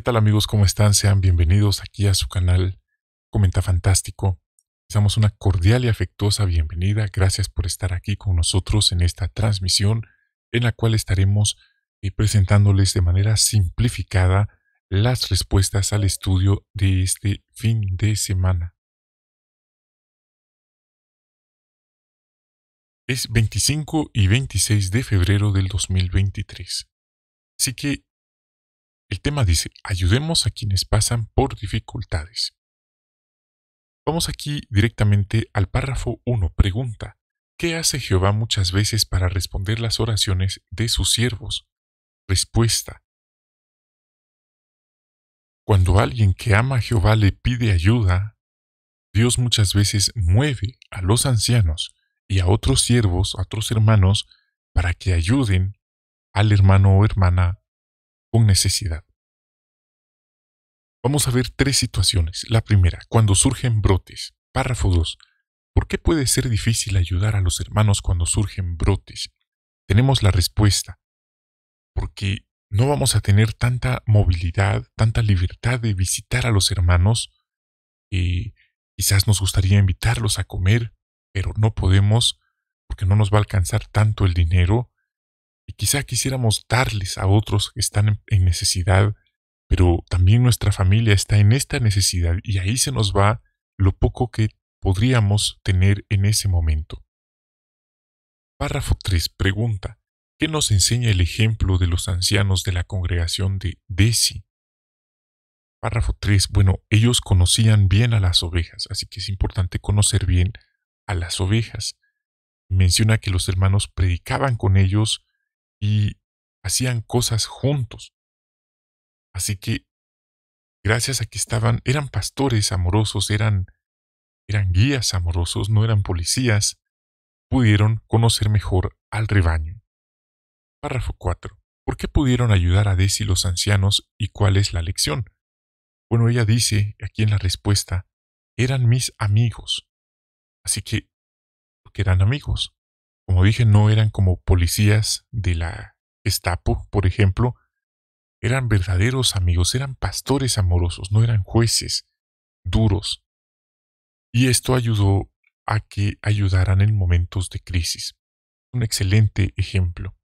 ¿Qué tal amigos? ¿Cómo están? Sean bienvenidos aquí a su canal Comenta Fantástico. Damos una cordial y afectuosa bienvenida. Gracias por estar aquí con nosotros en esta transmisión en la cual estaremos eh, presentándoles de manera simplificada las respuestas al estudio de este fin de semana. Es 25 y 26 de febrero del 2023. Así que el tema dice, ayudemos a quienes pasan por dificultades. Vamos aquí directamente al párrafo 1. Pregunta, ¿qué hace Jehová muchas veces para responder las oraciones de sus siervos? Respuesta. Cuando alguien que ama a Jehová le pide ayuda, Dios muchas veces mueve a los ancianos y a otros siervos, a otros hermanos, para que ayuden al hermano o hermana con necesidad. Vamos a ver tres situaciones. La primera, cuando surgen brotes. Párrafo 2. ¿Por qué puede ser difícil ayudar a los hermanos cuando surgen brotes? Tenemos la respuesta. Porque no vamos a tener tanta movilidad, tanta libertad de visitar a los hermanos. Y quizás nos gustaría invitarlos a comer, pero no podemos porque no nos va a alcanzar tanto el dinero. Y quizá quisiéramos darles a otros que están en necesidad pero también nuestra familia está en esta necesidad y ahí se nos va lo poco que podríamos tener en ese momento. Párrafo 3. Pregunta. ¿Qué nos enseña el ejemplo de los ancianos de la congregación de Desi? Párrafo 3. Bueno, ellos conocían bien a las ovejas, así que es importante conocer bien a las ovejas. Menciona que los hermanos predicaban con ellos y hacían cosas juntos. Así que, gracias a que estaban, eran pastores amorosos, eran, eran guías amorosos, no eran policías, pudieron conocer mejor al rebaño. Párrafo 4. ¿Por qué pudieron ayudar a Desi los ancianos y cuál es la lección? Bueno, ella dice aquí en la respuesta, eran mis amigos. Así que, porque eran amigos. Como dije, no eran como policías de la estapo, por ejemplo, eran verdaderos amigos, eran pastores amorosos, no eran jueces duros. Y esto ayudó a que ayudaran en momentos de crisis. Un excelente ejemplo.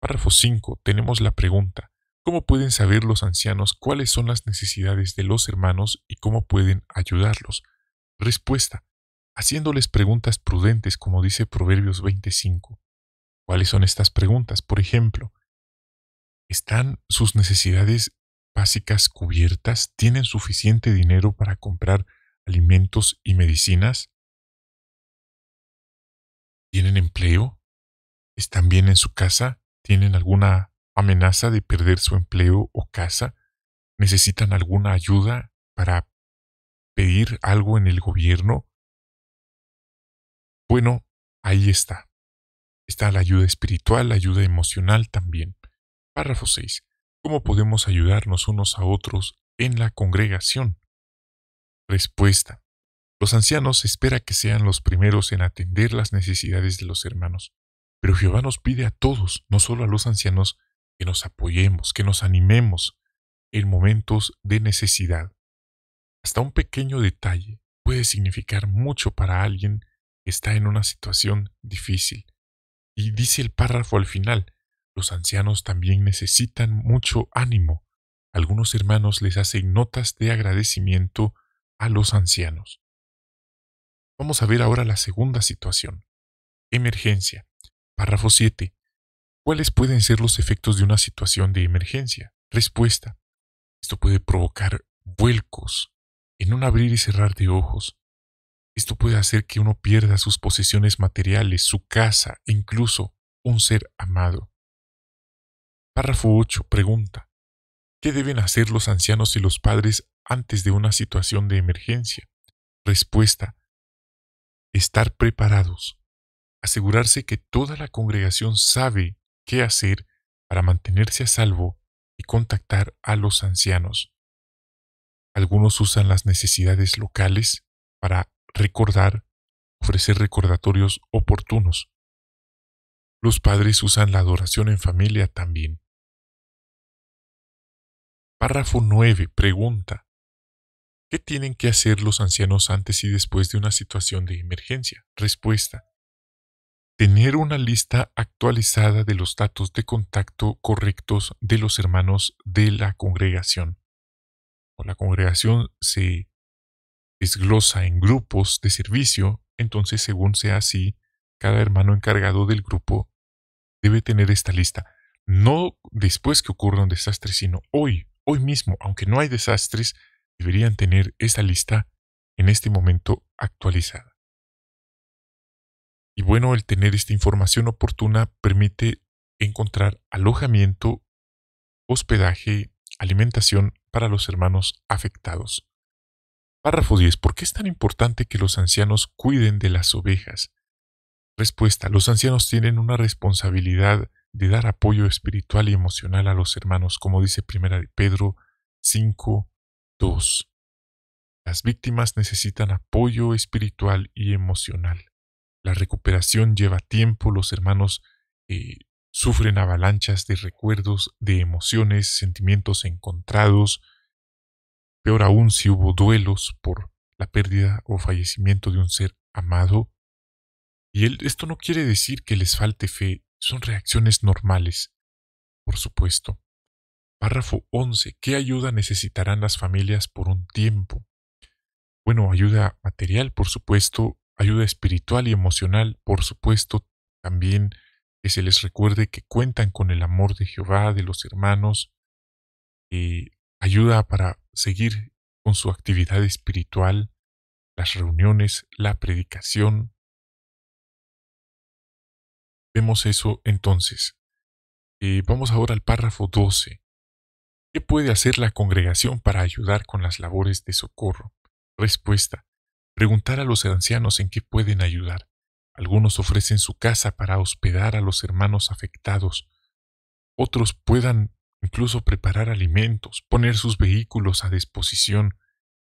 Párrafo 5. Tenemos la pregunta. ¿Cómo pueden saber los ancianos cuáles son las necesidades de los hermanos y cómo pueden ayudarlos? Respuesta. Haciéndoles preguntas prudentes, como dice Proverbios 25. ¿Cuáles son estas preguntas? Por ejemplo, ¿Están sus necesidades básicas cubiertas? ¿Tienen suficiente dinero para comprar alimentos y medicinas? ¿Tienen empleo? ¿Están bien en su casa? ¿Tienen alguna amenaza de perder su empleo o casa? ¿Necesitan alguna ayuda para pedir algo en el gobierno? Bueno, ahí está. Está la ayuda espiritual, la ayuda emocional también. Párrafo 6. ¿Cómo podemos ayudarnos unos a otros en la congregación? Respuesta. Los ancianos espera que sean los primeros en atender las necesidades de los hermanos, pero Jehová nos pide a todos, no solo a los ancianos, que nos apoyemos, que nos animemos en momentos de necesidad. Hasta un pequeño detalle puede significar mucho para alguien que está en una situación difícil. Y dice el párrafo al final, los ancianos también necesitan mucho ánimo. Algunos hermanos les hacen notas de agradecimiento a los ancianos. Vamos a ver ahora la segunda situación. Emergencia. Párrafo 7. ¿Cuáles pueden ser los efectos de una situación de emergencia? Respuesta. Esto puede provocar vuelcos en un abrir y cerrar de ojos. Esto puede hacer que uno pierda sus posesiones materiales, su casa, incluso un ser amado. Párrafo 8. Pregunta. ¿Qué deben hacer los ancianos y los padres antes de una situación de emergencia? Respuesta. Estar preparados. Asegurarse que toda la congregación sabe qué hacer para mantenerse a salvo y contactar a los ancianos. Algunos usan las necesidades locales para recordar, ofrecer recordatorios oportunos. Los padres usan la adoración en familia también. Párrafo 9. Pregunta. ¿Qué tienen que hacer los ancianos antes y después de una situación de emergencia? Respuesta. Tener una lista actualizada de los datos de contacto correctos de los hermanos de la congregación. O la congregación se desglosa en grupos de servicio, entonces según sea así, cada hermano encargado del grupo debe tener esta lista. No después que ocurra un desastre, sino hoy, hoy mismo, aunque no hay desastres, deberían tener esta lista en este momento actualizada. Y bueno, el tener esta información oportuna permite encontrar alojamiento, hospedaje, alimentación para los hermanos afectados. Párrafo 10. ¿Por qué es tan importante que los ancianos cuiden de las ovejas? Respuesta. Los ancianos tienen una responsabilidad de dar apoyo espiritual y emocional a los hermanos, como dice Primera Pedro 5, 2. Las víctimas necesitan apoyo espiritual y emocional. La recuperación lleva tiempo, los hermanos eh, sufren avalanchas de recuerdos, de emociones, sentimientos encontrados, peor aún si hubo duelos por la pérdida o fallecimiento de un ser amado. Y esto no quiere decir que les falte fe, son reacciones normales, por supuesto. Párrafo 11. ¿Qué ayuda necesitarán las familias por un tiempo? Bueno, ayuda material, por supuesto, ayuda espiritual y emocional, por supuesto, también que se les recuerde que cuentan con el amor de Jehová, de los hermanos, y ayuda para seguir con su actividad espiritual, las reuniones, la predicación, Vemos eso entonces. y eh, vamos ahora al párrafo 12. ¿Qué puede hacer la congregación para ayudar con las labores de socorro? Respuesta. Preguntar a los ancianos en qué pueden ayudar. Algunos ofrecen su casa para hospedar a los hermanos afectados. Otros puedan incluso preparar alimentos, poner sus vehículos a disposición,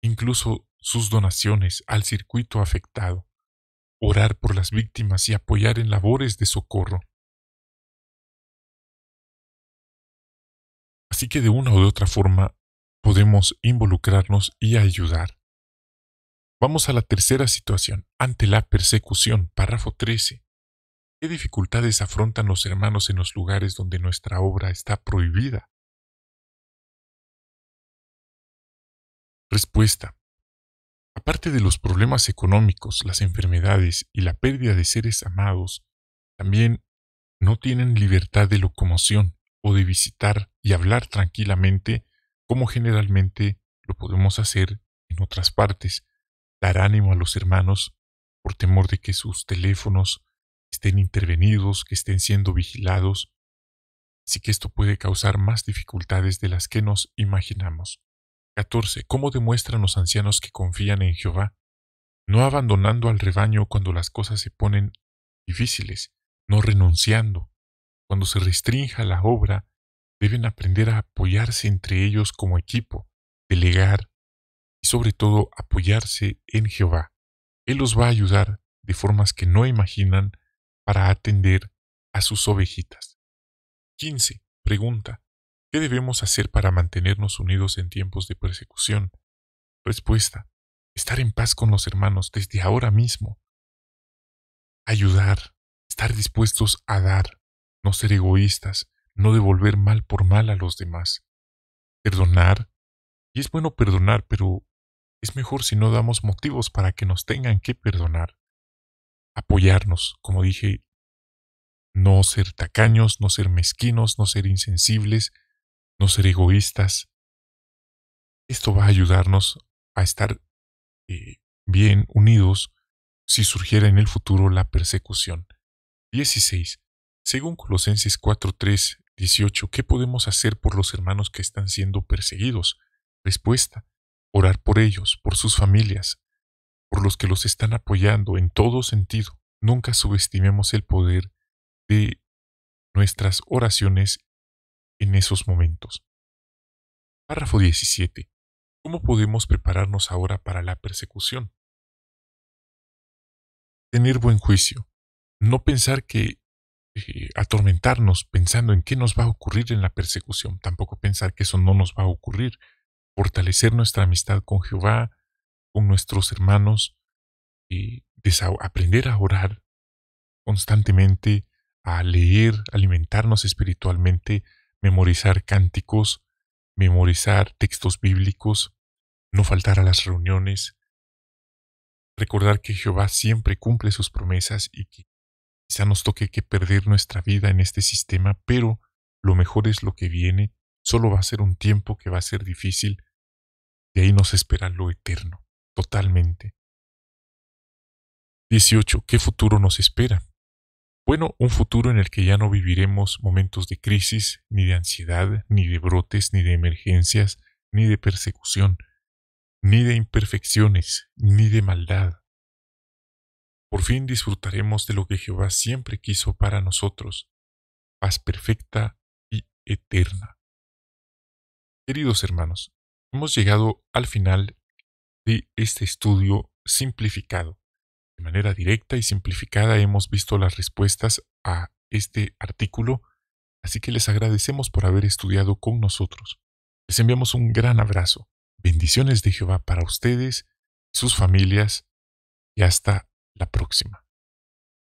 incluso sus donaciones al circuito afectado orar por las víctimas y apoyar en labores de socorro. Así que de una o de otra forma podemos involucrarnos y ayudar. Vamos a la tercera situación, ante la persecución, párrafo 13. ¿Qué dificultades afrontan los hermanos en los lugares donde nuestra obra está prohibida? Respuesta. Aparte de los problemas económicos, las enfermedades y la pérdida de seres amados, también no tienen libertad de locomoción o de visitar y hablar tranquilamente como generalmente lo podemos hacer en otras partes. Dar ánimo a los hermanos por temor de que sus teléfonos estén intervenidos, que estén siendo vigilados. Así que esto puede causar más dificultades de las que nos imaginamos. 14. ¿Cómo demuestran los ancianos que confían en Jehová? No abandonando al rebaño cuando las cosas se ponen difíciles, no renunciando. Cuando se restrinja la obra, deben aprender a apoyarse entre ellos como equipo, delegar y sobre todo apoyarse en Jehová. Él los va a ayudar de formas que no imaginan para atender a sus ovejitas. 15. Pregunta. ¿Qué debemos hacer para mantenernos unidos en tiempos de persecución? Respuesta. Estar en paz con los hermanos desde ahora mismo. Ayudar. Estar dispuestos a dar. No ser egoístas. No devolver mal por mal a los demás. Perdonar. Y es bueno perdonar, pero es mejor si no damos motivos para que nos tengan que perdonar. Apoyarnos, como dije, no ser tacaños, no ser mezquinos, no ser insensibles, no ser egoístas. Esto va a ayudarnos a estar eh, bien unidos si surgiera en el futuro la persecución. 16. Según Colosenses 3, 18, ¿qué podemos hacer por los hermanos que están siendo perseguidos? Respuesta. Orar por ellos, por sus familias, por los que los están apoyando en todo sentido. Nunca subestimemos el poder de nuestras oraciones en esos momentos. Párrafo 17. ¿Cómo podemos prepararnos ahora para la persecución? Tener buen juicio. No pensar que eh, atormentarnos pensando en qué nos va a ocurrir en la persecución. Tampoco pensar que eso no nos va a ocurrir. Fortalecer nuestra amistad con Jehová, con nuestros hermanos, y aprender a orar constantemente, a leer, alimentarnos espiritualmente, memorizar cánticos, memorizar textos bíblicos, no faltar a las reuniones, recordar que Jehová siempre cumple sus promesas y que quizá nos toque que perder nuestra vida en este sistema, pero lo mejor es lo que viene, solo va a ser un tiempo que va a ser difícil, y ahí nos espera lo eterno, totalmente. 18. ¿Qué futuro nos espera? Bueno, un futuro en el que ya no viviremos momentos de crisis, ni de ansiedad, ni de brotes, ni de emergencias, ni de persecución, ni de imperfecciones, ni de maldad. Por fin disfrutaremos de lo que Jehová siempre quiso para nosotros, paz perfecta y eterna. Queridos hermanos, hemos llegado al final de este estudio simplificado. De manera directa y simplificada hemos visto las respuestas a este artículo, así que les agradecemos por haber estudiado con nosotros. Les enviamos un gran abrazo. Bendiciones de Jehová para ustedes, sus familias y hasta la próxima.